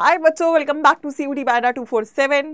Hi, बच्चों, welcome back to CUD Banda 247.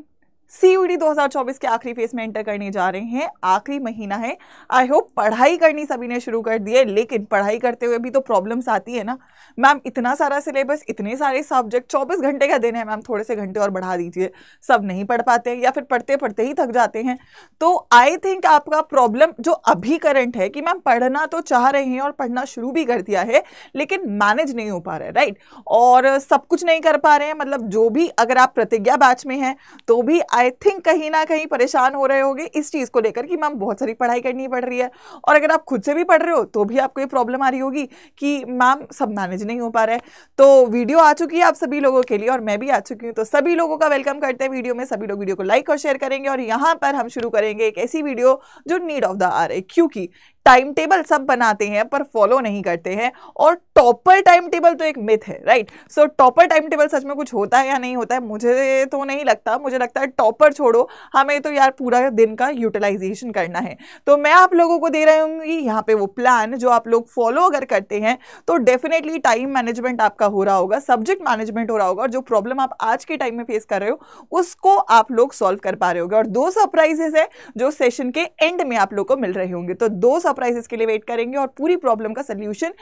सीयूडी 2024 के आखिरी फेज में एंटर करने जा रहे हैं आखिरी महीना है आई होप पढ़ाई करनी सभी ने शुरू कर दी है लेकिन पढ़ाई करते हुए भी तो प्रॉब्लम्स आती है ना मैम इतना सारा सिलेबस इतने सारे सब्जेक्ट 24 घंटे का दिन है मैम थोड़े से घंटे और बढ़ा दीजिए सब नहीं पढ़ पाते या फिर पढ़ते पढ़ते ही थक जाते हैं तो आई थिंक आपका प्रॉब्लम जो अभी करंट है कि मैम पढ़ना तो चाह रहे हैं और पढ़ना शुरू भी कर दिया है लेकिन मैनेज नहीं हो पा रहा है राइट और सब कुछ नहीं कर पा रहे हैं मतलब जो भी अगर आप प्रतिज्ञा बैच में हैं तो भी आई थिंक कहीं ना कहीं परेशान हो रहे होंगे इस चीज़ को लेकर कि मैम बहुत सारी पढ़ाई करनी पड़ रही है और अगर आप खुद से भी पढ़ रहे हो तो भी आपको ये प्रॉब्लम आ रही होगी कि मैम सब मैनेज नहीं हो पा रहा है तो वीडियो आ चुकी है आप सभी लोगों के लिए और मैं भी आ चुकी हूँ तो सभी लोगों का वेलकम करते हैं वीडियो में सभी लोग वीडियो को लाइक और शेयर करेंगे और यहाँ पर हम शुरू करेंगे एक ऐसी वीडियो जो नीड ऑफ द आर है क्योंकि टाइम टेबल सब बनाते हैं पर फॉलो नहीं करते हैं और टॉपर टाइम टेबल तो एक मिथ है right so topper time table सच में कुछ होता है या नहीं होता है मुझे तो नहीं लगता मुझे लगता है टॉपर छोड़ो हमें तो यार पूरा दिन का यूटिलाइजेशन करना है तो मैं आप लोगों को दे रही हूँ यहाँ पे वो प्लान जो आप लोग फॉलो अगर करते हैं तो डेफिनेटली टाइम मैनेजमेंट आपका हो रहा होगा सब्जेक्ट मैनेजमेंट हो रहा होगा और जो प्रॉब्लम आप आज के टाइम में फेस कर रहे हो उसको आप लोग सॉल्व कर पा रहे होगे और दो सरप्राइजेस है जो सेशन के एंड में आप लोग को मिल रहे होंगे तो दो प्राइसेस के लिए वेट करेंगे और पूरी प्रॉब्लम का सोल्यूशन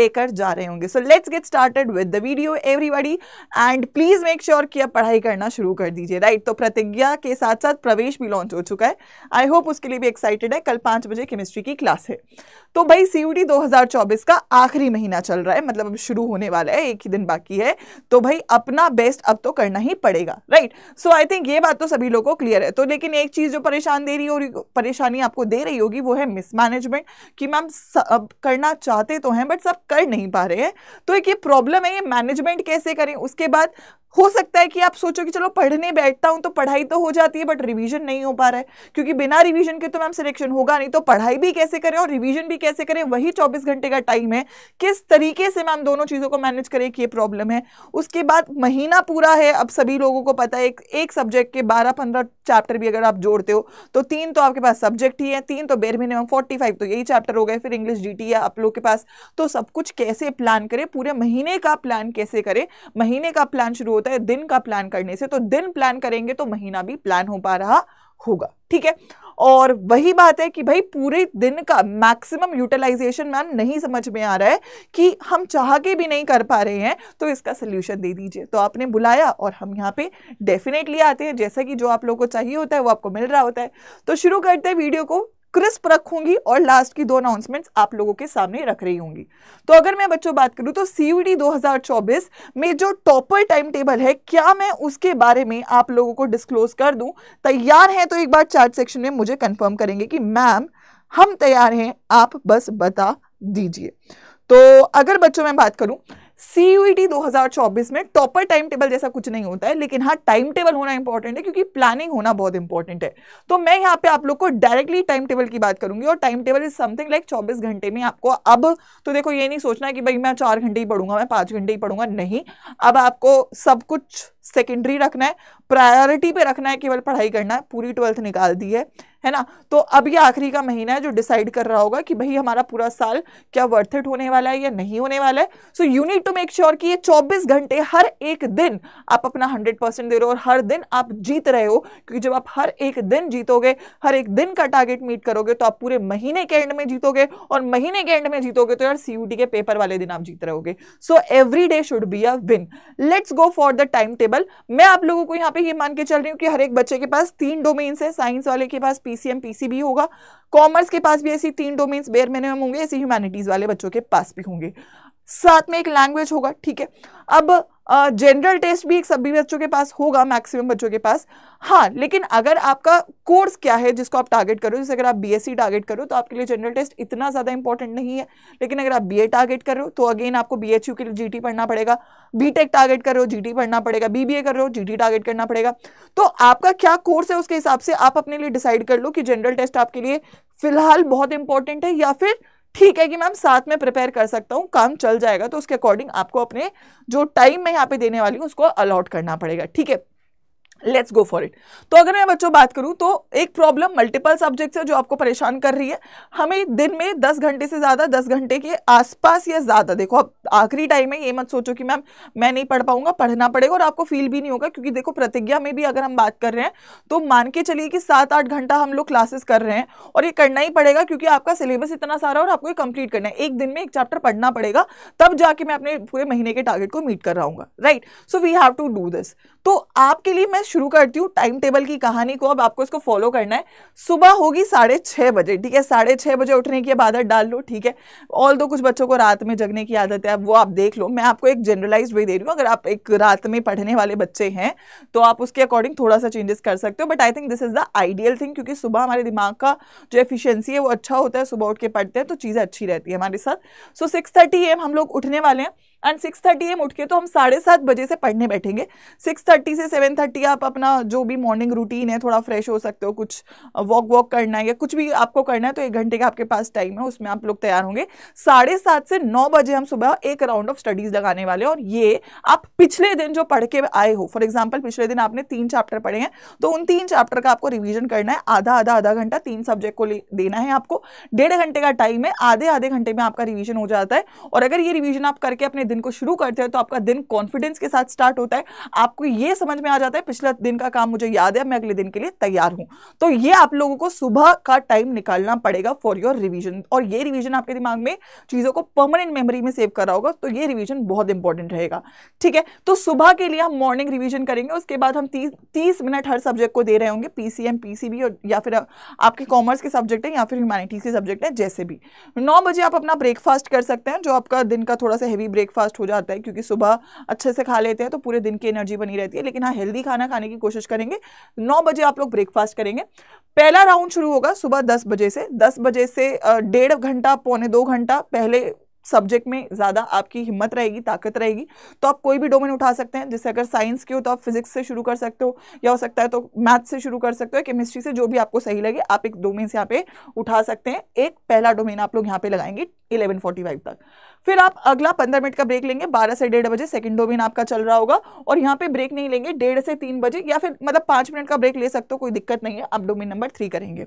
लेकर जा रहे होंगे so let's get started with the video everybody and please make sure कि आप पढ़ाई करना शुरू कर दीजिए राइट तो प्रतिज्ञा के साथ साथ प्रवेश भी लॉन्च हो चुका है आई होप उसके लिए भी एक्साइटेड है कल पांच बजे केमिस्ट्री की क्लास है तो भाई सी यू का आखिरी महीना चल रहा है मतलब अब शुरू होने वाला है एक ही दिन बाकी है तो भाई अपना बेस्ट अब तो करना ही पड़ेगा राइट सो आई थिंक ये बात तो सभी लोगों को क्लियर है तो लेकिन एक चीज़ जो परेशान दे रही हो परेशानी आपको दे रही होगी वो है मिसमैनेजमेंट कि मैम सब करना चाहते तो हैं बट सब कर नहीं पा रहे हैं तो एक ये प्रॉब्लम है ये मैनेजमेंट कैसे करें उसके बाद हो सकता है कि आप सोचो कि चलो पढ़ने बैठता हूँ तो पढ़ाई तो हो जाती है बट रिवीजन नहीं हो पा रहा है क्योंकि बिना रिवीजन के तो मैम सिलेक्शन होगा नहीं तो पढ़ाई भी कैसे करें और रिवीजन भी कैसे करें वही चौबीस घंटे का टाइम है किस तरीके से मैम दोनों चीज़ों को मैनेज करें कि ये प्रॉब्लम है उसके बाद महीना पूरा है अब सभी लोगों को पता है एक, एक सब्जेक्ट के बारह पंद्रह चैप्टर भी अगर आप जोड़ते हो तो तीन तो आपके पास सब्जेक्ट ही है तीन तो बेर मिनिमम फोर्टी फाइव तो यही चैप्टर हो गए फिर इंग्लिश डी टी है आप लोग के पास तो सब कुछ कैसे प्लान करें पूरे महीने का प्लान कैसे करें महीने का प्लान शुरू होता है दिन का प्लान करने से तो दिन प्लान करेंगे तो महीना भी प्लान हो पा रहा होगा ठीक है और वही बात है कि भाई पूरे दिन का मैक्सिमम यूटिलाइजेशन मैम नहीं समझ में आ रहा है कि हम चाह के भी नहीं कर पा रहे हैं तो इसका सोल्यूशन दे दीजिए तो आपने बुलाया और हम यहाँ पे डेफिनेटली आते हैं जैसा कि जो आप लोगों को चाहिए होता है वो आपको मिल रहा होता है तो शुरू करते हैं वीडियो को क्रिस्प रखूंगी और लास्ट की दो अनाउंसमेंट्स आप लोगों के सामने रख रही होंगी तो अगर मैं बच्चों बात करूं तो सीयूडी 2024 में जो टॉपर टाइम टेबल है क्या मैं उसके बारे में आप लोगों को डिस्क्लोज कर दूं तैयार हैं तो एक बार चार्ट सेक्शन में मुझे कंफर्म करेंगे कि मैम हम तैयार हैं आप बस बता दीजिए तो अगर बच्चों में बात करूं E सीयूईटी 2024 में टॉपर टाइम टेबल जैसा कुछ नहीं होता है लेकिन हाँ टाइम टेबल होना इंपॉर्टेंट है क्योंकि प्लानिंग होना बहुत इंपॉर्टेंट है तो मैं यहाँ पे आप लोग को डायरेक्टली टाइम टेबल की बात करूंगी और time table is something like चौबीस घंटे में आपको अब तो देखो ये नहीं सोचना कि भाई मैं चार घंटे ही पढ़ूंगा मैं पाँच घंटे ही पढ़ूंगा नहीं अब आपको सब कुछ सेकेंडरी रखना है प्रायोरिटी पे रखना है केवल पढ़ाई करना है पूरी ट्वेल्थ निकाल दी है है ना तो अब ये आखिरी का महीना है जो डिसाइड कर रहा होगा कि भाई हमारा पूरा साल क्या वर्थ इट होने वाला है या नहीं होने वाला है so you need to make sure कि ये 24 घंटे हर एक दिन आप अपना 100 परसेंट दे रहे हो और हर दिन आप जीत रहे हो क्योंकि जब आप हर एक दिन जीतोगे हर एक दिन का टारगेट मीट करोगे तो आप पूरे महीने के एंड में जीतोगे और महीने के एंड में जीतोगे तो यार सीयूटी के पेपर वाले दिन आप जीत रहोगे so every day should be a win let's go for the time table मैं आप लोगों को यहाँ पे ये मान के चल रही हूँ कि हर एक बच्चे के पास तीन डोमेन्स है साइंस वाले के पास पी पीसीएम पीसीबी होगा कॉमर्स के पास भी ऐसी तीन डोमेन्स बेयर मिनिमम होंगे ऐसे ह्यूमैनिटीज़ वाले बच्चों के पास भी होंगे साथ में एक लैंग्वेज होगा ठीक है अब जनरल uh, टेस्ट भी एक सभी बच्चों के पास होगा मैक्सिमम बच्चों के पास हाँ लेकिन अगर आपका कोर्स क्या है जिसको आप टारगेट करो जैसे अगर आप बीएससी टारगेट करो तो आपके लिए जनरल टेस्ट इतना ज़्यादा इंपॉर्टेंट नहीं है लेकिन अगर आप बीए टारगेट करो तो अगेन आपको बीएचयू के लिए जी पढ़ना पड़ेगा बी टारगेट करो जीटी पढ़ना पड़ेगा बी कर रहे हो जीटी तो टारगेट करना पड़ेगा तो आपका क्या कोर्स है उसके हिसाब से आप अपने लिए डिसाइड कर लो कि जनरल टेस्ट आपके लिए फिलहाल बहुत इंपॉर्टेंट है या फिर ठीक है कि मैम साथ में प्रिपेयर कर सकता हूँ काम चल जाएगा तो उसके अकॉर्डिंग आपको अपने जो टाइम मैं यहाँ पे देने वाली हूँ उसको अलॉट करना पड़ेगा ठीक है लेट्स गो फॉर इट तो अगर मैं बच्चों बात करूं तो एक प्रॉब्लम मल्टीपल सब्जेक्ट्स है जो आपको परेशान कर रही है हमें दिन में 10 घंटे से ज़्यादा 10 घंटे के आसपास या ज़्यादा देखो अब आखिरी टाइम है ये मत सोचो कि मैम मैं नहीं पढ़ पाऊंगा पढ़ना पड़ेगा और आपको फील भी नहीं होगा क्योंकि देखो प्रतिज्ञा में भी अगर हम बात कर रहे हैं तो मान के चलिए कि सात आठ घंटा हम लोग क्लासेस कर रहे हैं और ये करना ही पड़ेगा क्योंकि आपका सिलेबस इतना सारा और आपको ये कंप्लीट करना है एक दिन में एक चैप्टर पढ़ना पड़ेगा तब जाके मैं अपने पूरे महीने के टारगेट को मीट कर रहा हूँ right so we have to do this तो आपके लिए मैं शुरू करती हूँ टाइम टेबल की कहानी को अब आपको इसको फॉलो करना है सुबह होगी साढ़े छः बजे ठीक है साढ़े छः बजे उठने की अब आदत डाल लो ठीक है ऑल दो तो कुछ बच्चों को रात में जगने की आदत है अब वो आप देख लो मैं आपको एक जनरलाइज वे दे रही हूँ अगर आप एक रात में पढ़ने वाले बच्चे हैं तो आप उसके अकॉर्डिंग थोड़ा सा चेंजेस कर सकते हो but I think this is the ideal thing क्योंकि सुबह हमारे दिमाग का जो एफिशियंसी है वो अच्छा होता है सुबह उठ के पढ़ते हैं तो चीज़ें अच्छी रहती है हमारे साथ सो सिक्स थर्टी एम हम लोग उठने वाले हैं एंड सिक्स थर्टी एम उठ के तो हम साढ़े सात बजे से पढ़ने बैठेंगे सिक्स थर्टी से सेवन थर्टी आप अपना जो भी मॉर्निंग रूटीन है थोड़ा फ्रेश हो सकते हो कुछ वॉक वॉक करना है या कुछ भी आपको करना है तो एक घंटे का आपके पास टाइम है उसमें आप लोग तैयार होंगे साढ़े सात से नौ बजे हम सुबह एक राउंड ऑफ स्टडीज लगाने वाले और ये आप पिछले दिन जो पढ़ के आए हो फॉर एग्जाम्पल पिछले दिन आपने तीन चैप्टर पढ़े हैं तो उन तीन चैप्टर का आपको रिविजन करना है आधा आधा आधा घंटा तीन सब्जेक्ट को देना है आपको डेढ़ घंटे का टाइम है आधे आधे घंटे में आपका रिविजन हो जाता है और अगर ये रिविजन आप करके अपने दिन को शुरू करते हैं तो आपका दिन कॉन्फिडेंस के साथ स्टार्ट होता है आपको ये समझ में आ जाता है पिछले दिन का काम मुझे याद है मैं अगले दिन के लिए तैयार हूं तो ये आप लोगों को सुबह का टाइम निकालना पड़ेगा फॉर योर रिविजन और ये रिविजन आपके दिमाग में चीज़ों को परमानेंट मेमोरी में सेव कर रहा होगा तो ये रिविजन बहुत इंपॉर्टेंट रहेगा ठीक है तो सुबह के लिए हम मॉर्निंग रिविजन करेंगे उसके बाद हम तीस मिनट हर सब्जेक्ट को दे रहे होंगे पीसीएम पीसीबी और या फिर आपके कॉमर्स के सब्जेक्ट है या फिर ह्यूमैनिटीज के सब्जेक्ट है जैसे भी नौ बजे आप अपना ब्रेकफास्ट कर सकते हैं जो आपका दिन का थोड़ा सा हैवी ब्रेकफास्ट ब्रेकफास्ट हो जाता है क्योंकि सुबह अच्छे से खा लेते हैं तो पूरे दिन की एनर्जी बनी रहती है लेकिन हाँ हेल्दी खाना खाने की कोशिश करेंगे नौ बजे आप लोग ब्रेकफास्ट करेंगे पहला राउंड शुरू होगा सुबह दस बजे से दस बजे से डेढ़ घंटा पौने दो घंटा पहले सब्जेक्ट में ज़्यादा आपकी हिम्मत रहेगी ताकत रहेगी तो आप कोई भी डोमेन उठा सकते हैं जैसे अगर साइंस की हो तो आप फिजिक्स से शुरू कर सकते हो या हो सकता है तो मैथ से शुरू कर सकते हो केमिस्ट्री से जो भी आपको सही लगे आप एक डोमेन से यहाँ पे उठा सकते हैं एक पहला डोमेन आप लोग यहाँ पे लगाएंगे इलेवन तक फिर आप अगला पंद्रह मिनट का ब्रेक लेंगे बारह से डेढ़ बजे सेकंड डोमेन आपका चल रहा होगा और यहाँ पे ब्रेक नहीं लेंगे डेढ़ से तीन बजे या फिर मतलब पाँच मिनट का ब्रेक ले सकते हो कोई दिक्कत नहीं है आप डोमेन नंबर थ्री करेंगे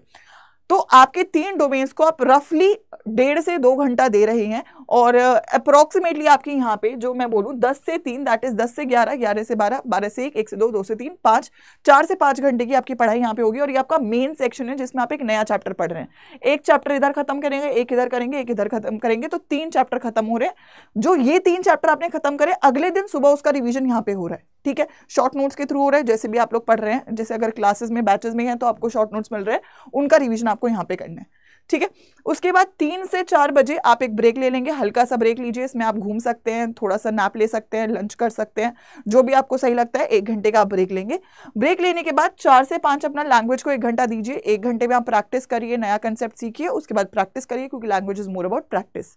तो आपके तीन डोमेन्स को आप रफली डेढ़ से दो घंटा दे रहे हैं और अप्रोक्सीमेटली uh, आपके यहाँ पे जो मैं बोलूँ दस से तीन दैट इज दस से ग्यारह ग्यारह से बारह बारह से एक एक से दो दो से तीन पाँच चार से पाँच घंटे की आपकी पढ़ाई यहाँ पे होगी और ये आपका मेन सेक्शन है जिसमें आप एक नया चैप्टर पढ़ रहे हैं एक चैप्टर इधर खत्म करेंगे एक इधर करेंगे एक इधर खत्म करेंगे तो तीन चैप्टर खत्म हो रहे हैं जो ये तीन चैप्टर आपने खत्म करे अगले दिन सुबह उसका रिविजन यहाँ पे हो रहा है ठीक है शॉर्ट नोट्स के थ्रू हो रहा है जैसे भी आप लोग पढ़ रहे हैं जैसे अगर क्लासेस में बैचेज में हैं तो आपको शॉर्ट नोट्स मिल रहे हैं उनका रिविजन आपको यहाँ पे करना है ठीक है उसके बाद तीन से चार बजे आप एक ब्रेक ले लेंगे हल्का सा ब्रेक लीजिए इसमें आप घूम सकते हैं थोड़ा सा नाप ले सकते हैं लंच कर सकते हैं जो भी आपको सही लगता है एक घंटे का आप ब्रेक लेंगे ब्रेक लेने के बाद चार से पाँच अपना लैंग्वेज को एक घंटा दीजिए एक घंटे में आप प्रैक्टिस करिए नया कंसेप्ट सीखिए उसके बाद प्रैक्टिस करिए क्योंकि language is more about practice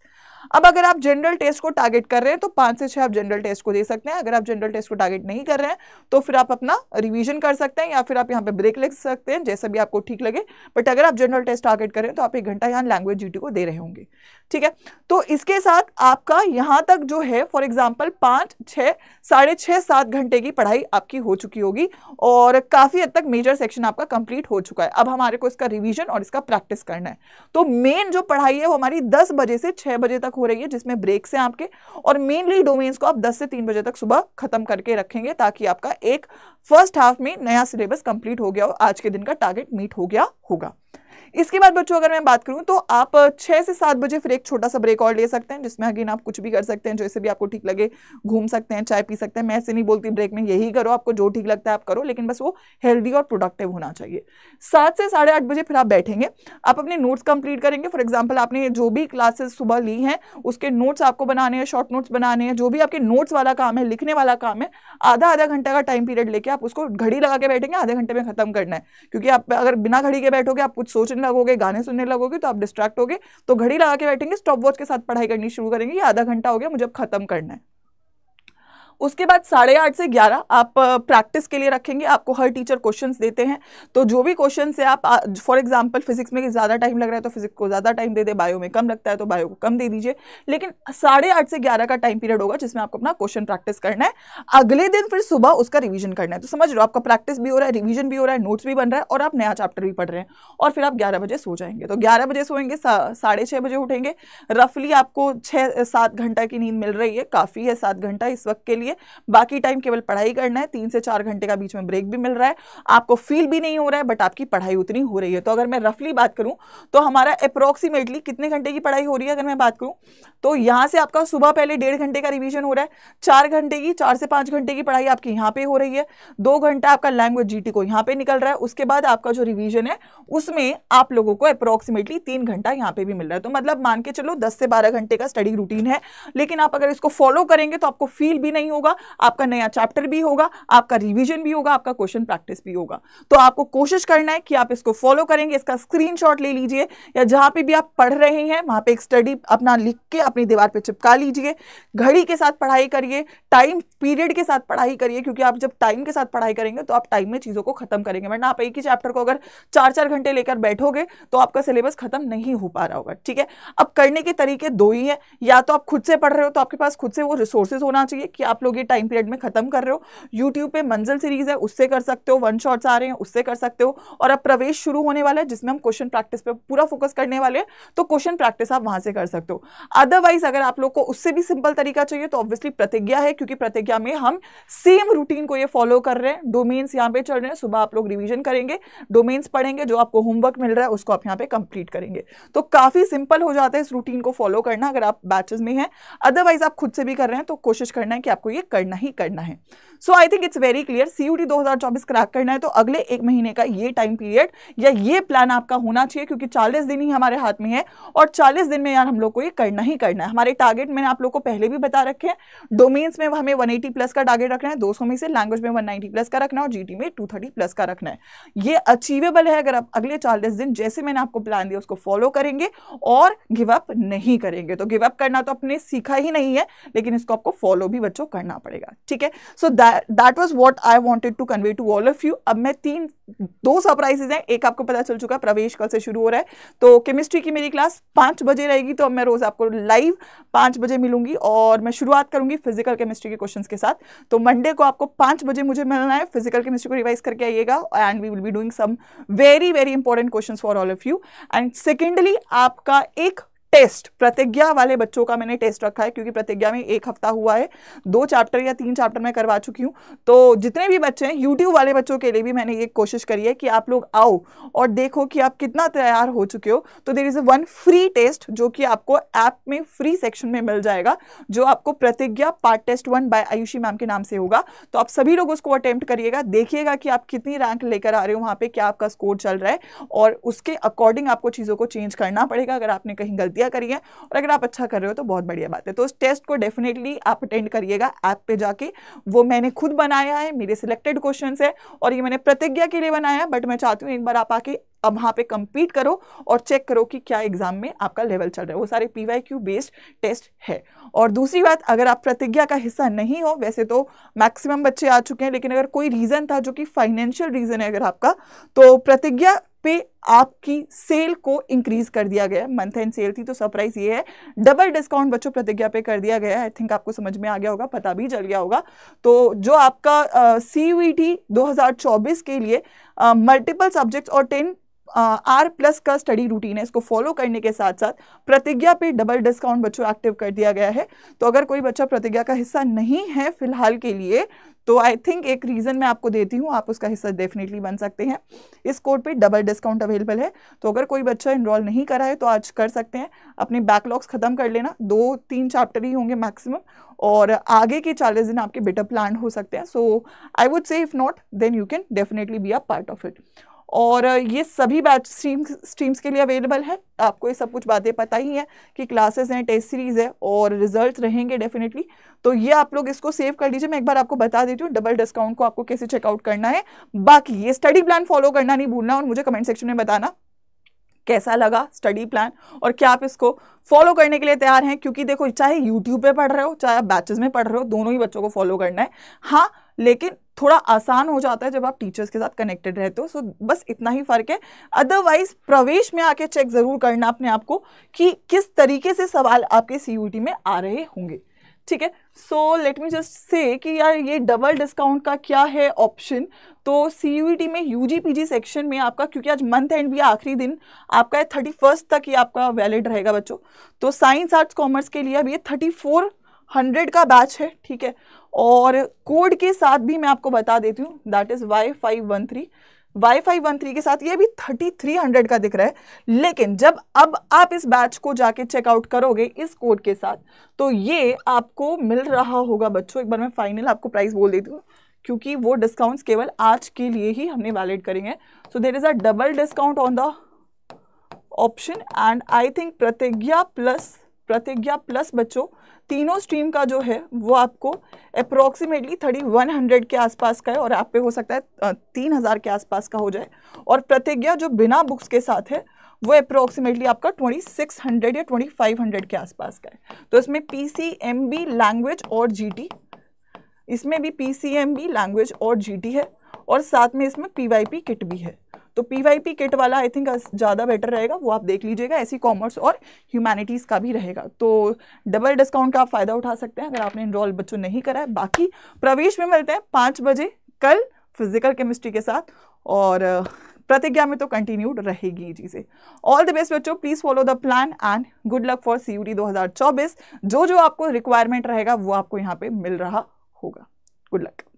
अब अगर आप जनरल टेस्ट को टारगेट कर रहे हैं तो पाँच से छः आप जनरल टेस्ट को दे सकते हैं अगर आप जनरल टेस्ट को टारगेट नहीं कर रहे हैं तो फिर आप अपना रिविजन कर सकते हैं या फिर आप यहाँ पे ब्रेक ले सकते हैं जैसा भी आपको ठीक लगे बट अगर आप जनरल टेस्ट टारगेट करें तो आप एक घंटा यहाँ लैंग्वेज ड्यूटी को दे रहे होंगे ठीक है तो इसके साथ आपका यहाँ तक जो है फॉर एग्जाम्पल पाँच छः साढ़े छः सात घंटे की पढ़ाई आपकी हो चुकी होगी और काफ़ी हद तक मेजर सेक्शन आपका कंप्लीट हो चुका है अब हमारे को इसका रिविजन और इसका प्रैक्टिस करना है तो मेन जो पढ़ाई है वो हमारी दस बजे से छः बजे तक हो रही है जिसमें ब्रेक्स हैं आपके और मेनली डोमेन्स को आप दस से तीन बजे तक सुबह खत्म करके रखेंगे ताकि आपका एक फर्स्ट हाफ में नया सिलेबस कंप्लीट हो गया हो आज के दिन का टारगेट मीट हो गया होगा इसके बाद बच्चों अगर मैं बात करूँ तो आप छः से सात बजे फिर एक छोटा सा ब्रेक और ले सकते हैं जिसमें अगेन आप कुछ भी कर सकते हैं जैसे भी आपको ठीक लगे घूम सकते हैं चाय पी सकते हैं मैं ऐसे नहीं बोलती ब्रेक में यही करो आपको जो ठीक लगता है आप करो लेकिन बस वो हेल्दी और प्रोडक्टिव होना चाहिए सात से साढ़े आठ बजे फिर आप बैठेंगे आप अपने नोट्स कंप्लीट करेंगे फॉर एग्जाम्पल आपने जो भी क्लासेस सुबह ली हैं उसके नोट्स आपको बनाने हैं शॉर्ट नोट्स बनाने हैं जो भी आपके नोट्स वाला काम है लिखने वाला काम है आधा आधा घंटा का टाइम पीरियड लेके आप उसको घड़ी लगा के बैठेंगे आधे घंटे में खत्म करना है क्योंकि आप अगर बिना घड़ी के बैठोगे आप कुछ सोच टेलीविजन लगोगे गाने सुनने लगोगे तो आप डिस्ट्रैक्ट होगे तो घड़ी लगा के बैठेंगे स्टॉप वॉच के साथ पढ़ाई करनी शुरू करेंगे ये आधा घंटा हो गया मुझे अब खत्म करना है उसके बाद साढ़े आठ से ग्यारह आप प्रैक्टिस के लिए रखेंगे आपको हर टीचर क्वेश्चंस देते हैं तो जो भी क्वेश्चन है आप फॉर एग्जांपल फिजिक्स में ज़्यादा टाइम लग रहा है तो फिजिक्स को ज़्यादा टाइम दे दे बायो में कम लगता है तो बायो को कम दे दीजिए लेकिन साढ़े आठ से ग्यारह का टाइम पीरियड होगा जिसमें आपको अपना क्वेश्चन प्रैक्टिस करना है अगले दिन फिर सुबह उसका रिविजन करना है तो समझ लो आपका प्रैक्टिस भी हो रहा है रिविजन भी हो रहा है नोट्स भी बन रहा है और आप नया चैप्टर भी पढ़ रहे हैं और फिर आप ग्यारह बजे सो जाएंगे तो ग्यारह बजे सोएंगे साढ़े छः बजे उठेंगे रफली आपको छः सात घंटा की नींद मिल रही है काफ़ी है सात घंटा इस वक्त के लिए है बाकी टाइम केवल पढ़ाई करना है तीन से चार घंटे का बीच में ब्रेक भी मिल रहा है आपको फील भी नहीं हो रहा है बट आपकी पढ़ाई उतनी हो रही है तो अगर मैं रफली बात करूँ तो हमारा अप्रोक्सीमेटली कितने घंटे की पढ़ाई हो रही है अगर मैं बात करूँ तो यहाँ से आपका सुबह पहले डेढ़ घंटे का रिविजन हो रहा है चार घंटे की चार से पाँच घंटे की पढ़ाई आपकी यहाँ पे हो रही है दो घंटा आपका लैंग्वेज जीटी को यहाँ पे निकल रहा है उसके बाद आपका जो रिविजन है उसमें आप लोगों को अप्रोक्सीमेटली तीन घंटा यहाँ पे भी मिल रहा है तो मतलब मान के चलो दस से बारह घंटे का स्टडी रूटीन है लेकिन आप अगर इसको फॉलो करेंगे तो आपको फील भी नहीं होगा आपका नया चैप्टर भी होगा आपका रिविजन भी होगा आपका क्वेश्चन प्रैक्टिस भी होगा तो आपको कोशिश करना है कि आप इसको फॉलो करेंगे इसका स्क्रीनशॉट ले लीजिए या जहाँ पे भी आप पढ़ रहे हैं वहाँ पे एक स्टडी अपना लिख के अपनी दीवार पे चिपका लीजिए घड़ी के साथ पढ़ाई करिए टाइम पीरियड के साथ पढ़ाई करिए क्योंकि आप जब टाइम के साथ पढ़ाई करेंगे तो आप टाइम में चीज़ों को खत्म करेंगे वरना आप एक ही चैप्टर को अगर चार चार घंटे लेकर बैठोगे तो आपका सिलेबस खत्म नहीं हो पा रहा होगा ठीक है अब करने के तरीके दो ही हैं या तो आप खुद से पढ़ रहे हो तो आपके पास खुद से वो रिसोर्सेज होना चाहिए कि आप लोग ये टाइम पीरियड में खत्म कर रहे हो यूट्यूब पे मंजिल सीरीज है उससे कर सकते हो वन शॉर्ट्स आ रहे हैं उससे कर सकते हो और अब प्रवेश शुरू होने वाला है जिसमें हम क्वेश्चन प्रैक्टिस पे पूरा फोकस करने वाले हैं तो क्वेश्चन प्रैक्टिस आप वहां से कर सकते हो अदर अदरवाइज अगर आप लोग को उससे भी सिंपल तरीका चाहिए तो ऑब्वियसली प्रतिज्ञा है क्योंकि प्रतिज्ञा में हम सेम रूटीन को ये फॉलो कर रहे हैं डोमेन्स यहाँ पे चल रहे हैं सुबह आप लोग रिविजन करेंगे डोमेन्स पढ़ेंगे जो आपको होमवर्क मिल रहा है उसको आप यहाँ पे कंप्लीट करेंगे तो काफ़ी सिंपल हो जाता है इस रूटीन को फॉलो करना अगर आप बैचेज में हैं अदरवाइज आप खुद से भी कर रहे हैं तो कोशिश करना है कि आपको ये करना ही करना है so I think it's very clear CUT 2024 crack करना है तो अगले एक महीने का ये टाइम पीरियड या ये प्लान आपका होना चाहिए क्योंकि 40 दिन ही हमारे हाथ में है और 40 दिन में यार हम लोग को ये करना ही करना है हमारे टारगेट मैंने आप लोग को पहले भी बता रखे हैं डोमेन्स में हमें वन प्लस का टारगेट रखना है दो में से लैंग्वेज में वन प्लस का रखना है और जी में टू प्लस का रखना है ये अचीवेबल है अगर आप अगले चालीस दिन जैसे मैंने आपको प्लान दिया उसको फॉलो करेंगे और गिव अप नहीं करेंगे तो गिव अप करना तो अपने सीखा ही नहीं है लेकिन इसको आपको फॉलो भी बच्चों करना पड़ेगा ठीक है so that that was what I wanted to convey to all of you अब मैं तीन दो सरप्राइजेज हैं एक आपको पता चल चुका है प्रवेश कल से शुरू हो रहा है तो केमिस्ट्री की मेरी क्लास पाँच बजे रहेगी तो अब मैं रोज़ आपको लाइव पाँच बजे मिलूंगी और मैं शुरुआत करूंगी फिजिकल केमिस्ट्री के क्वेश्चन के साथ तो मंडे को आपको पाँच बजे मुझे मिलना है फिजिकल केमिस्ट्री को रिवाइज करके आइएगा and we will be doing some very very important question for all of you and secondly आपका एक टेस्ट प्रतिज्ञा वाले बच्चों का मैंने टेस्ट रखा है क्योंकि प्रतिज्ञा में एक हफ्ता हुआ है दो चैप्टर या तीन चैप्टर मैं करवा चुकी हूँ तो जितने भी बच्चे हैं यूट्यूब वाले बच्चों के लिए भी मैंने ये कोशिश करी है कि आप लोग आओ और देखो कि आप कितना तैयार हो चुके हो तो there is a one free test जो कि आपको ऐप में फ्री सेक्शन में मिल जाएगा जो आपको Pratigya part test one by Ayushi ma'am के नाम से होगा तो आप सभी लोग उसको अटैम्प्ट करिएगा देखिएगा कि आप कितनी रैंक लेकर आ रहे हो वहाँ पर क्या आपका स्कोर चल रहा है और उसके अकॉर्डिंग आपको चीज़ों को चेंज करना पड़ेगा अगर आपने कहीं गलती घटिया करी है और अगर आप अच्छा कर रहे हो तो बहुत बढ़िया बात है तो उस टेस्ट को डेफिनेटली आप अटेंड करिएगा ऐप पे जाके वो मैंने खुद बनाया है मेरे सिलेक्टेड क्वेश्चन है और ये मैंने प्रतिज्ञा के लिए बनाया बट मैं चाहती हूँ एक बार आप आके अब वहाँ पे कंपीट करो और चेक करो कि क्या एग्जाम में आपका लेवल चल रहा है वो सारे P Y Q based test है और दूसरी बात अगर आप प्रतिज्ञा का हिस्सा नहीं हो वैसे तो मैक्सिमम बच्चे आ चुके हैं लेकिन अगर कोई रीज़न था जो कि फाइनेंशियल रीज़न है अगर आपका तो प्रतिज्ञा पे आपकी सेल को इंक्रीज कर दिया गया है मंथ एंड सेल थी तो सरप्राइज ये है डबल डिस्काउंट बच्चों प्रतिज्ञा पे कर दिया गया है आई थिंक आपको समझ में आ गया होगा पता भी चल गया होगा तो जो आपका सी uh, टी 2024 के लिए मल्टीपल सब्जेक्ट सब्जेक्ट्स और टेन आर uh, प्लस का स्टडी रूटीन है इसको फॉलो करने के साथ साथ प्रतिज्ञा पे डबल डिस्काउंट बच्चों एक्टिव कर दिया गया है तो अगर कोई बच्चा प्रतिज्ञा का हिस्सा नहीं है फिलहाल के लिए तो आई थिंक एक रीज़न मैं आपको देती हूँ आप उसका हिस्सा डेफिनेटली बन सकते हैं इस कोड पे डबल डिस्काउंट अवेलेबल है तो अगर कोई बच्चा इनरोल नहीं करा है तो आज कर सकते हैं अपने बैकलॉग्स ख़त्म कर लेना दो तीन चैप्टर ही होंगे मैक्सिमम और आगे के चालीस दिन आपके बेटर प्लान हो सकते हैं so I would say if not then you can definitely be a part of it और ये सभी बैच स्ट्रीम्स स्ट्रीम्स के लिए अवेलेबल है आपको ये सब कुछ बातें पता ही है कि क्लासेस हैं टेस्ट सीरीज है और रिजल्ट्स रहेंगे डेफिनेटली तो ये आप लोग इसको सेव कर लीजिए मैं एक बार आपको बता देती हूँ डबल डिस्काउंट को आपको कैसे चेकआउट करना है बाकी ये स्टडी प्लान फॉलो करना नहीं भूलना और मुझे कमेंट सेक्शन में बताना कैसा लगा स्टडी प्लान और क्या आप इसको फॉलो करने के लिए तैयार हैं क्योंकि देखो चाहे यूट्यूब पे पढ़ रहे हो चाहे आप बैचेस में पढ़ रहे हो दोनों ही बच्चों को फॉलो करना है हाँ लेकिन थोड़ा आसान हो जाता है जब आप टीचर्स के साथ कनेक्टेड रहते हो सो बस इतना ही फ़र्क है अदरवाइज प्रवेश में आके चेक ज़रूर करना अपने आप को कि किस तरीके से सवाल आपके सी में आ रहे होंगे ठीक है so let me just say कि यार ये डबल डिस्काउंट का क्या है ऑप्शन तो सी में यू जी सेक्शन में आपका क्योंकि आज मंथ एंड भी आखिरी दिन आपका थर्टी फर्स्ट तक ये आपका वैलिड रहेगा बच्चों तो साइंस आर्ट्स कॉमर्स के लिए अभी ये थर्टी फोर हंड्रेड का बैच है ठीक है और कोड के साथ भी मैं आपको बता देती हूँ that is Y five one three Y five one three के साथ ये भी थर्टी थ्री हंड्रेड का दिख रहा है लेकिन जब अब आप इस बैच को जाके चेकआउट करोगे इस कोड के साथ तो ये आपको मिल रहा होगा बच्चों एक बार मैं फाइनल आपको प्राइस बोल देती हूँ क्योंकि वो डिस्काउंट्स केवल आज के लिए ही हमने वैलिड करेंगे so there is a double discount on the option and I think Pratigya plus Pratigya plus बच्चों तीनों स्ट्रीम का जो है वो आपको अप्रोक्सीमेटली थर्टी वन हंड्रेड के आसपास का है और आप पे हो सकता है तीन हज़ार के आसपास का हो जाए और प्रतिज्ञा जो बिना बुक्स के साथ है वो अप्रोक्सीमेटली आपका ट्वेंटी सिक्स हंड्रेड या ट्वेंटी फाइव हंड्रेड के आसपास का है तो इसमें P C M B language और जीटी इसमें भी P C M B language और जीटी है और साथ में इसमें पी किट भी है तो पी वाई पी किट वाला आई थिंक ज़्यादा बेटर रहेगा वो आप देख लीजिएगा ऐसी कॉमर्स और ह्यूमैनिटीज़ का भी रहेगा तो डबल डिस्काउंट का आप फ़ायदा उठा सकते हैं अगर आपने इनरोल बच्चों नहीं करा है बाकी प्रवेश में मिलते हैं पाँच बजे कल फिजिकल केमिस्ट्री के साथ और प्रतिज्ञा में तो कंटिन्यूड रहेगी ये चीज़ें ऑल द बेस्ट बच्चों please follow the plan and good luck for C U D दो हज़ार चौबीस जो जो आपको रिक्वायरमेंट रहेगा वो आपको यहाँ पे मिल रहा होगा गुड लक